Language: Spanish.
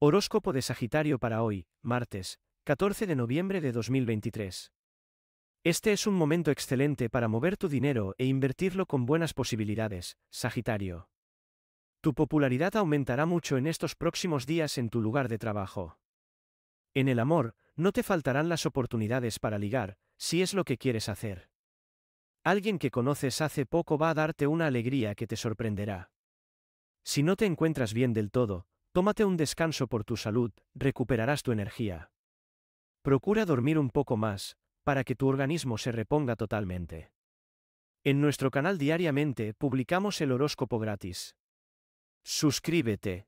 Horóscopo de Sagitario para hoy, martes, 14 de noviembre de 2023. Este es un momento excelente para mover tu dinero e invertirlo con buenas posibilidades, Sagitario. Tu popularidad aumentará mucho en estos próximos días en tu lugar de trabajo. En el amor, no te faltarán las oportunidades para ligar, si es lo que quieres hacer. Alguien que conoces hace poco va a darte una alegría que te sorprenderá. Si no te encuentras bien del todo, Tómate un descanso por tu salud, recuperarás tu energía. Procura dormir un poco más, para que tu organismo se reponga totalmente. En nuestro canal diariamente publicamos el horóscopo gratis. Suscríbete.